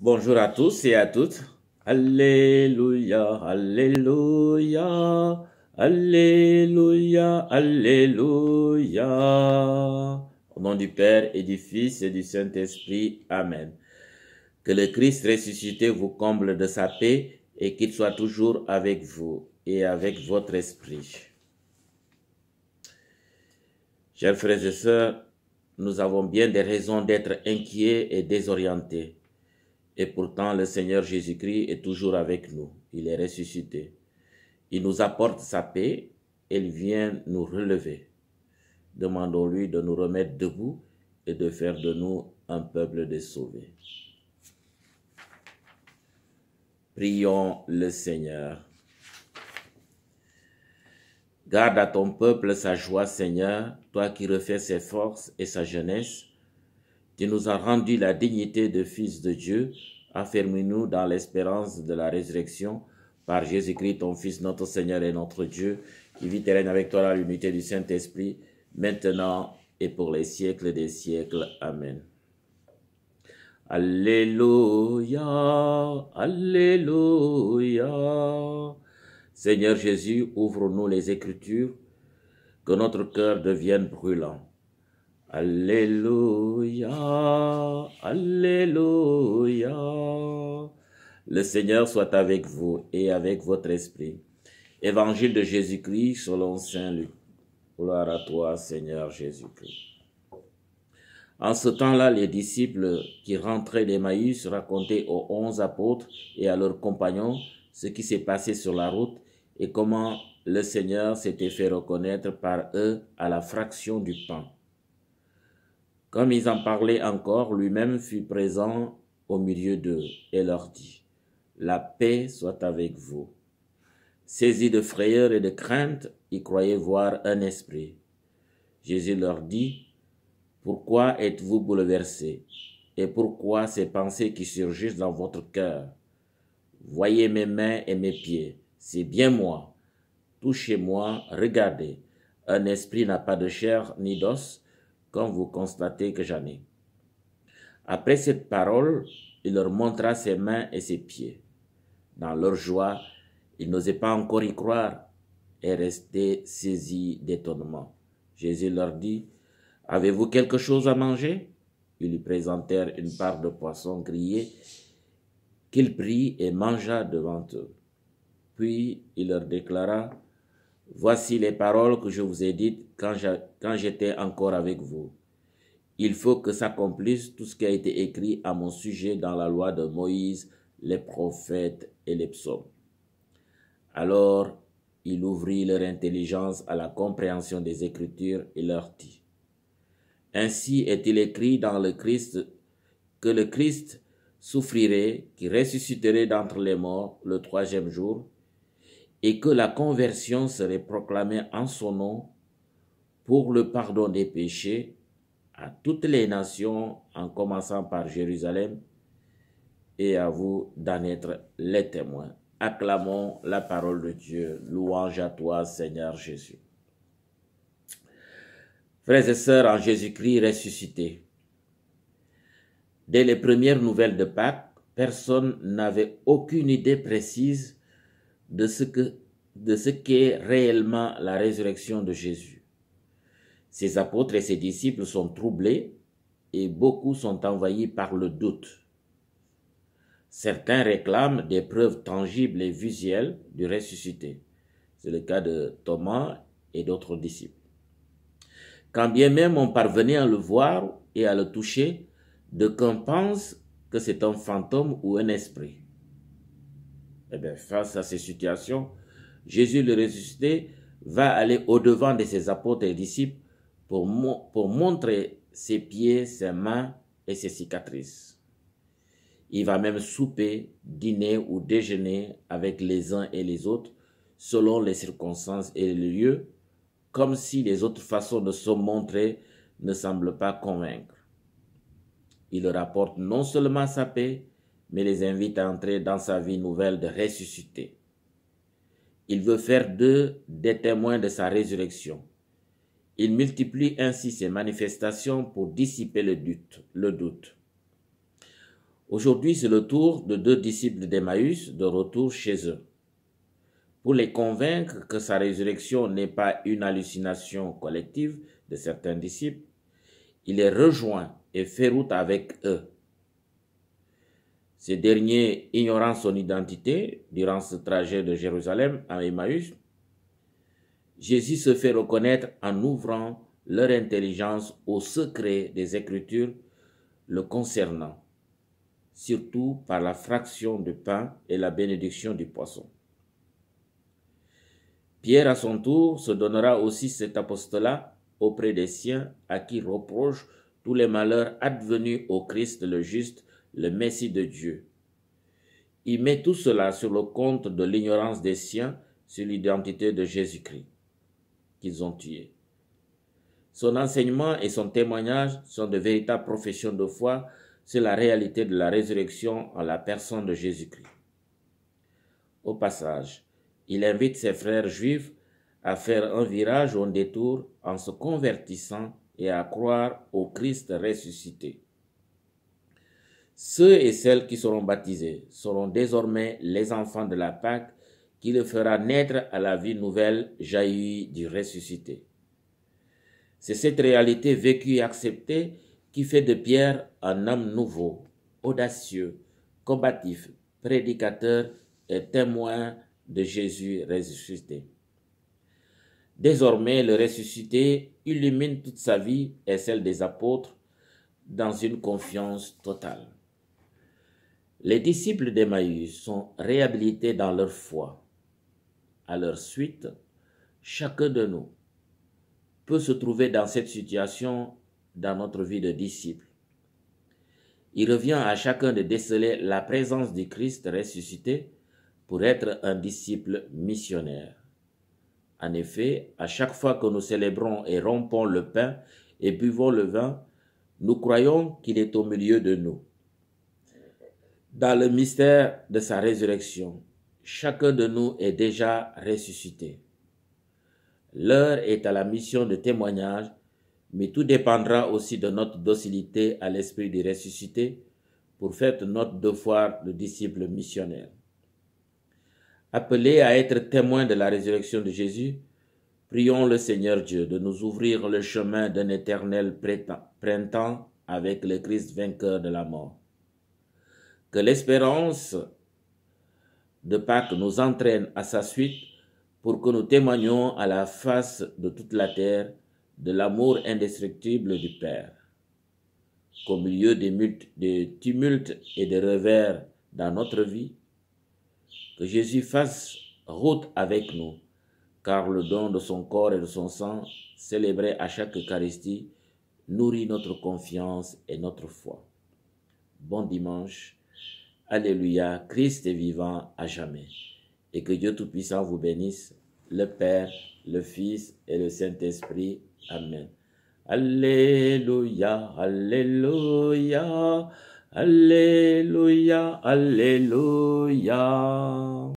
Bonjour à tous et à toutes. Alléluia, Alléluia, Alléluia, Alléluia. Au nom du Père et du Fils et du Saint-Esprit. Amen. Que le Christ ressuscité vous comble de sa paix et qu'il soit toujours avec vous et avec votre esprit. Chers frères et sœurs, nous avons bien des raisons d'être inquiets et désorientés. Et pourtant, le Seigneur Jésus-Christ est toujours avec nous. Il est ressuscité. Il nous apporte sa paix. Il vient nous relever. Demandons-lui de nous remettre debout et de faire de nous un peuple de sauvés. Prions le Seigneur. Garde à ton peuple sa joie, Seigneur, toi qui refais ses forces et sa jeunesse tu nous as rendu la dignité de fils de Dieu. Affermis-nous dans l'espérance de la résurrection par Jésus-Christ, ton Fils, notre Seigneur et notre Dieu, qui vit et règne avec toi dans l'unité du Saint-Esprit, maintenant et pour les siècles des siècles. Amen. Alléluia, Alléluia. Seigneur Jésus, ouvre-nous les Écritures, que notre cœur devienne brûlant Alléluia, Alléluia. Le Seigneur soit avec vous et avec votre esprit. Évangile de Jésus-Christ selon Saint Luc. Gloire à toi, Seigneur Jésus-Christ. En ce temps-là, les disciples qui rentraient d'Emmaüs racontaient aux onze apôtres et à leurs compagnons ce qui s'est passé sur la route et comment le Seigneur s'était fait reconnaître par eux à la fraction du pain. Comme ils en parlaient encore, lui-même fut présent au milieu d'eux et leur dit, La paix soit avec vous. Saisis de frayeur et de crainte, ils croyaient voir un esprit. Jésus leur dit, Pourquoi êtes-vous bouleversés Et pourquoi ces pensées qui surgissent dans votre cœur Voyez mes mains et mes pieds, c'est bien moi. Touchez-moi, regardez. Un esprit n'a pas de chair ni d'os, quand vous constatez que j'en ai. Après cette parole, il leur montra ses mains et ses pieds. Dans leur joie, ils n'osaient pas encore y croire et restaient saisis d'étonnement. Jésus leur dit, Avez-vous quelque chose à manger Ils lui présentèrent une part de poisson grillé qu'il prit et mangea devant eux. Puis il leur déclara, Voici les paroles que je vous ai dites quand j'ai quand j'étais encore avec vous. Il faut que s'accomplisse tout ce qui a été écrit à mon sujet dans la loi de Moïse, les prophètes et les psaumes. Alors, il ouvrit leur intelligence à la compréhension des Écritures et leur dit, Ainsi est-il écrit dans le Christ que le Christ souffrirait, qui ressusciterait d'entre les morts le troisième jour, et que la conversion serait proclamée en son nom pour le pardon des péchés à toutes les nations, en commençant par Jérusalem, et à vous d'en être les témoins. Acclamons la parole de Dieu. Louange à toi, Seigneur Jésus. Frères et sœurs en Jésus-Christ ressuscité, dès les premières nouvelles de Pâques, personne n'avait aucune idée précise de ce que de ce qu'est réellement la résurrection de Jésus. Ses apôtres et ses disciples sont troublés et beaucoup sont envahis par le doute. Certains réclament des preuves tangibles et visuelles du ressuscité. C'est le cas de Thomas et d'autres disciples. Quand bien même on parvenait à le voir et à le toucher, de qu'on pense que c'est un fantôme ou un esprit. Eh bien, face à ces situations, Jésus le ressuscité va aller au-devant de ses apôtres et disciples pour, montrer ses pieds, ses mains et ses cicatrices. Il va même souper, dîner ou déjeuner avec les uns et les autres selon les circonstances et les lieux, comme si les autres façons de se montrer ne semblent pas convaincre. Il rapporte non seulement sa paix, mais les invite à entrer dans sa vie nouvelle de ressuscité. Il veut faire d'eux des témoins de sa résurrection. Il multiplie ainsi ses manifestations pour dissiper le doute. Le doute. Aujourd'hui, c'est le tour de deux disciples d'Emmaüs de retour chez eux. Pour les convaincre que sa résurrection n'est pas une hallucination collective de certains disciples, il les rejoint et fait route avec eux. Ces derniers, ignorant son identité durant ce trajet de Jérusalem à Emmaüs, Jésus se fait reconnaître en ouvrant leur intelligence au secret des Écritures le concernant, surtout par la fraction du pain et la bénédiction du poisson. Pierre, à son tour, se donnera aussi cet apostolat auprès des siens à qui reproche tous les malheurs advenus au Christ le juste, le Messie de Dieu. Il met tout cela sur le compte de l'ignorance des siens sur l'identité de Jésus-Christ ont tué Son enseignement et son témoignage sont de véritables professions de foi sur la réalité de la résurrection en la personne de Jésus-Christ. Au passage, il invite ses frères juifs à faire un virage ou un détour en se convertissant et à croire au Christ ressuscité. Ceux et celles qui seront baptisés seront désormais les enfants de la Pâque qui le fera naître à la vie nouvelle jaillie du ressuscité. C'est cette réalité vécue et acceptée qui fait de Pierre un homme nouveau, audacieux, combatif, prédicateur et témoin de Jésus ressuscité. Désormais, le ressuscité illumine toute sa vie et celle des apôtres dans une confiance totale. Les disciples d'Emmaüs sont réhabilités dans leur foi à leur suite, chacun de nous peut se trouver dans cette situation dans notre vie de disciple. Il revient à chacun de déceler la présence du Christ ressuscité pour être un disciple missionnaire. En effet, à chaque fois que nous célébrons et rompons le pain et buvons le vin, nous croyons qu'il est au milieu de nous, dans le mystère de sa résurrection, chacun de nous est déjà ressuscité. L'heure est à la mission de témoignage, mais tout dépendra aussi de notre docilité à l'esprit du ressuscité pour faire de notre devoir de disciple missionnaire. Appelés à être témoins de la résurrection de Jésus, prions le Seigneur Dieu de nous ouvrir le chemin d'un éternel printemps avec le Christ vainqueur de la mort. Que l'espérance de Pâques nous entraîne à sa suite pour que nous témoignions à la face de toute la terre de l'amour indestructible du Père. Qu'au milieu des, des tumultes et des revers dans notre vie, que Jésus fasse route avec nous, car le don de son corps et de son sang, célébré à chaque Eucharistie, nourrit notre confiance et notre foi. Bon dimanche Alléluia, Christ est vivant à jamais. Et que Dieu Tout-Puissant vous bénisse, le Père, le Fils et le Saint-Esprit. Amen. Alléluia, Alléluia, Alléluia, Alléluia.